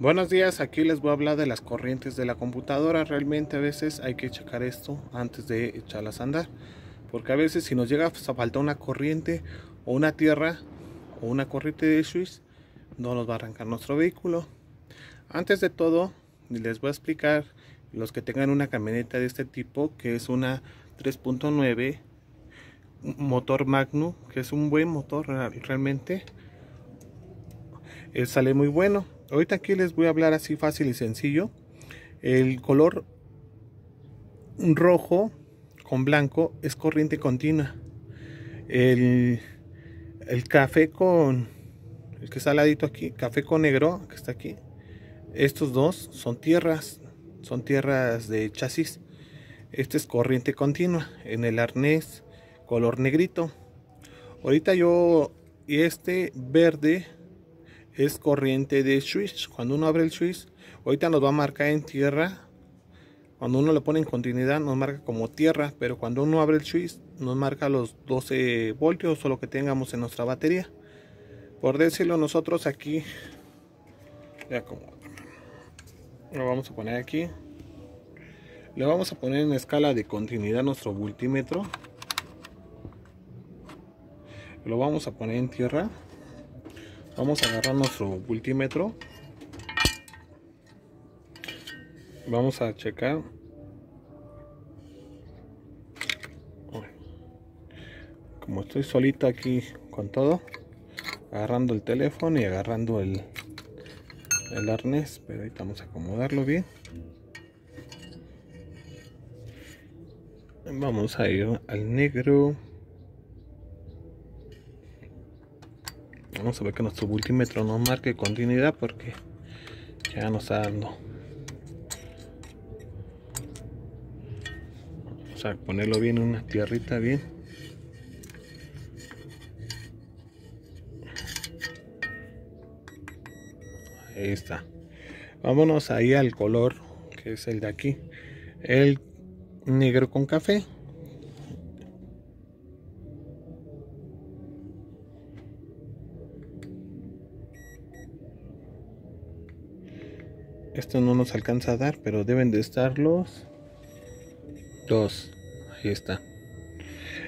Buenos días, aquí les voy a hablar de las corrientes de la computadora. Realmente a veces hay que checar esto antes de echarlas a andar. Porque a veces si nos llega pues, a una corriente o una tierra o una corriente de Swiss, no nos va a arrancar nuestro vehículo. Antes de todo, les voy a explicar los que tengan una camioneta de este tipo, que es una 3.9 motor Magnum, que es un buen motor realmente. Él eh, sale muy bueno Ahorita aquí les voy a hablar así fácil y sencillo. El color rojo con blanco es corriente continua. El, café con el que está al ladito aquí, café con negro que está aquí, estos dos son tierras, son tierras de chasis. Este es corriente continua en el arnés color negrito. Ahorita yo y este verde es corriente de switch. Cuando uno abre el switch, ahorita nos va a marcar en tierra. Cuando uno lo pone en continuidad nos marca como tierra, pero cuando uno abre el switch nos marca los 12 voltios o lo que tengamos en nuestra batería. Por decirlo nosotros aquí, lo vamos a poner aquí. Le vamos a poner en escala de continuidad nuestro multímetro. Lo vamos a poner en tierra vamos a agarrar nuestro multímetro vamos a checar como estoy solita aquí con todo agarrando el teléfono y agarrando el el arnés pero ahorita vamos a acomodarlo bien vamos a ir al negro Vamos a ver que nuestro multímetro nos marque continuidad porque ya nos está dando. Vamos a ponerlo bien en una tierrita bien. Ahí está. Vámonos ahí al color que es el de aquí. El negro con café. Esto no nos alcanza a dar, pero deben de estar los dos. Ahí está.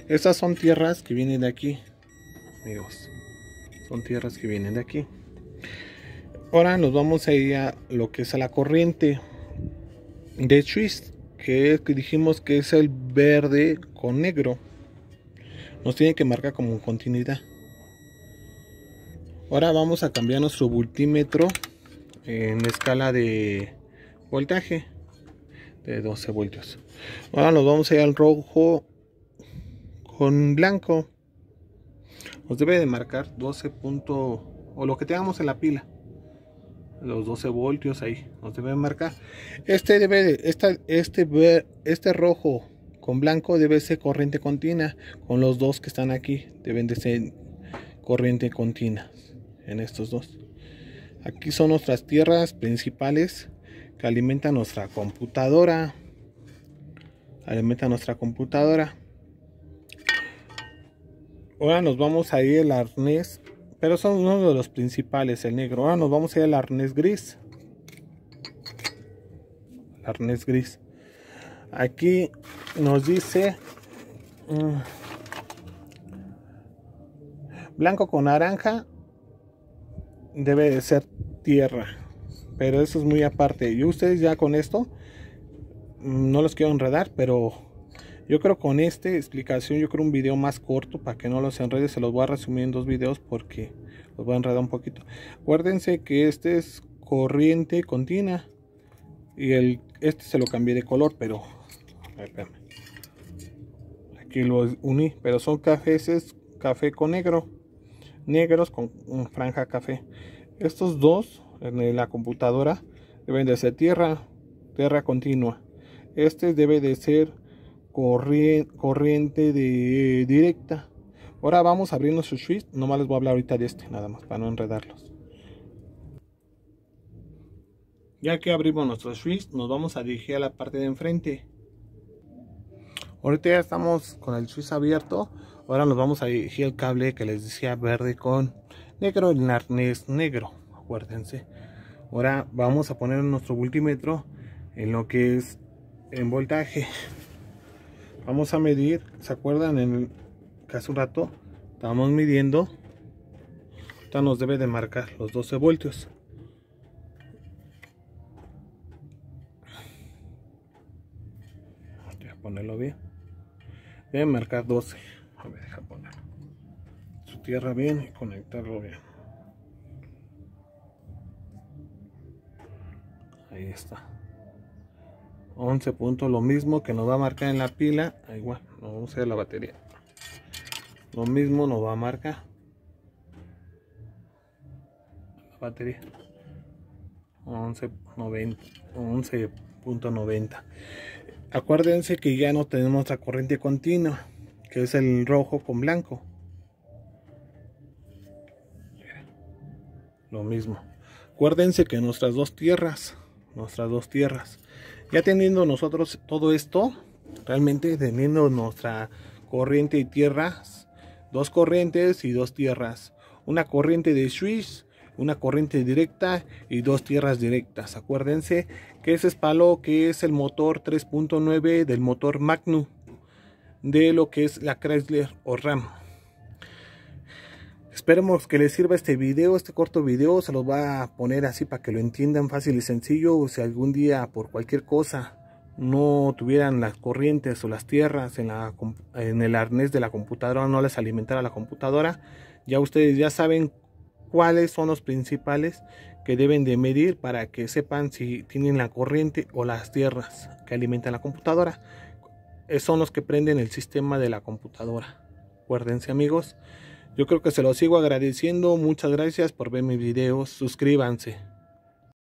Estas son tierras que vienen de aquí, amigos. Son tierras que vienen de aquí. Ahora nos vamos a ir a lo que es a la corriente de Twist, que, que dijimos que es el verde con negro. Nos tiene que marcar como continuidad. Ahora vamos a cambiar nuestro multímetro en escala de voltaje de 12 voltios ahora nos vamos a ir al rojo con blanco nos debe de marcar 12 punto o lo que tengamos en la pila los 12 voltios ahí nos debe de marcar este debe de, esta, este este rojo con blanco debe ser corriente continua con los dos que están aquí deben de ser corriente continua en estos dos Aquí son nuestras tierras principales que alimentan nuestra computadora. Alimenta nuestra computadora. Ahora nos vamos a ir el arnés. Pero son uno de los principales, el negro. Ahora nos vamos a ir el arnés gris. El arnés gris. Aquí nos dice... Mm, blanco con naranja debe de ser tierra. Pero eso es muy aparte. Y ustedes ya con esto, mm, no los quiero enredar, pero yo creo con esta explicación, yo creo un video más corto para que no los enrede. Se los voy a resumir en dos videos porque los voy a enredar un poquito. Acuérdense que este es corriente continua. Y el, este se lo cambié de color, pero... Aquí lo uní, pero son cafés, café con negro negros con franja café. Estos dos en la computadora deben de ser tierra, tierra continua. Este debe de ser corriente de, directa. Ahora vamos a abrir nuestro switch. Nomás les voy a hablar ahorita de este, nada más, para no enredarlos. Ya que abrimos nuestro switch, nos vamos a dirigir a la parte de enfrente. Ahorita ya estamos con el switch abierto. Ahora nos vamos a dirigir el cable que les decía verde con negro, el arnés negro, acuérdense. Ahora vamos a poner nuestro multímetro en lo que es en voltaje. Vamos a medir, ¿se acuerdan? En caso un rato estamos midiendo. Esta nos debe de marcar los 12 voltios. Voy a ponerlo bien. Debe marcar 12 deja poner su tierra bien y conectarlo bien. Ahí está. 11 puntos, lo mismo que nos va a marcar en la pila. igual, no use la batería. Lo mismo nos va a marcar la batería. 11.90 acuérdense que ya no tenemos la corriente continua que es el rojo con blanco. Lo mismo. Acuérdense que nuestras dos tierras, nuestras dos tierras, ya teniendo nosotros todo esto, realmente teniendo nuestra corriente y tierras, dos corrientes y dos tierras, una corriente de Swiss, una corriente directa y dos tierras directas. Acuérdense que ese es palo que es el motor 3.9 del motor Magnum de lo que es la Chrysler o Ram. Esperemos que les sirva este video, este corto video, se los va a poner así para que lo entiendan fácil y sencillo. si algún día por cualquier cosa no tuvieran las corrientes o las tierras en, en el arnés de la computadora, no les alimentara la computadora, ya ustedes ya saben cuáles son los principales que deben de medir para que sepan si tienen la corriente o las tierras que alimentan la computadora. Eh, son los que prenden el sistema de la computadora. Acuérdense amigos, yo creo que se los sigo agradeciendo. Muchas gracias por ver mis videos. Suscríbanse.